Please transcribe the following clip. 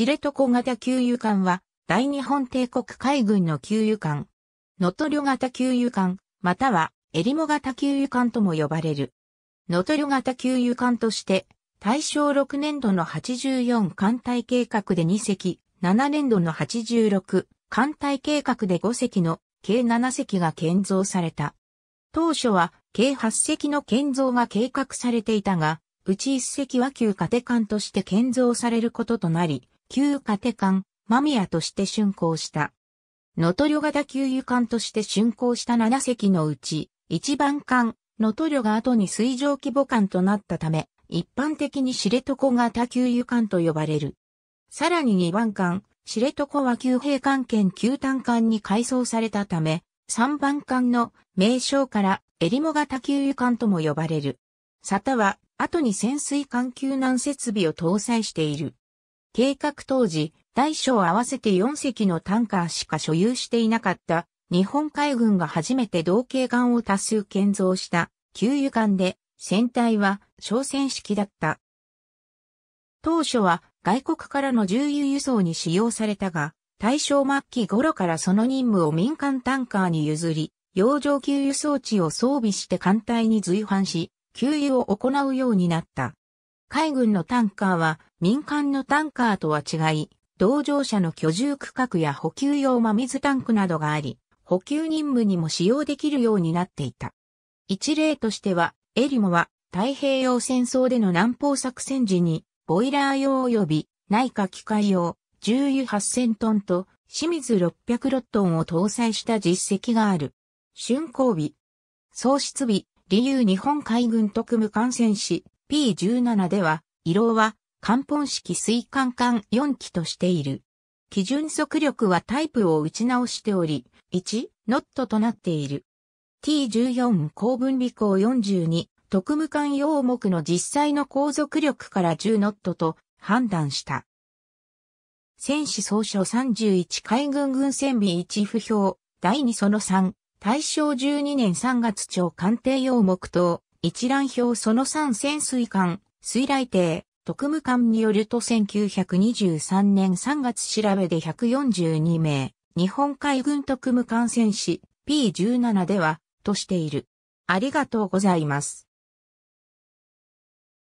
知床型給油艦は、大日本帝国海軍の給油艦、能登リ型給油艦、または、エリモ型給油艦とも呼ばれる。能登リ型給油艦として、大正6年度の84艦隊計画で2隻、7年度の86艦隊計画で5隻の計7隻が建造された。当初は計8隻の建造が計画されていたが、うち1隻は旧家手艦として建造されることとなり、旧家手マ間宮として竣工した。能登旅型給油艦として竣工した7隻のうち、一番艦、能登旅が後に水上規模艦となったため、一般的に知床型給油艦と呼ばれる。さらに2番艦、知床は旧兵艦兼旧単艦に改装されたため、3番艦の名称からエリモ型給油艦とも呼ばれる。サタは後に潜水艦救難設備を搭載している。計画当時、大小合わせて4隻のタンカーしか所有していなかった日本海軍が初めて同型艦を多数建造した給油艦で船体は商船式だった。当初は外国からの重油輸送に使用されたが、大正末期頃からその任務を民間タンカーに譲り、洋上給油装置を装備して艦隊に随伴し、給油を行うようになった。海軍のタンカーは民間のタンカーとは違い、同乗者の居住区画や補給用真水タンクなどがあり、補給任務にも使用できるようになっていた。一例としては、エリモは太平洋戦争での南方作戦時に、ボイラー用及び内科機械用、重油8000トンと清水6 0ットンを搭載した実績がある。竣工日、創出日、理由日本海軍特務艦船士、P17 では、色は、漢本式水管管4機としている。基準速力はタイプを打ち直しており、1、ノットとなっている。T14 高分離項42、特務艦用目の実際の航続力から10ノットと判断した。戦士総書31海軍軍船備1不評、第2その3、大正12年3月長官邸用目等、一覧表その3潜水艦、水雷艇、特務艦によると1923年3月調べで142名、日本海軍特務艦戦士 P17 では、としている。ありがとうございます。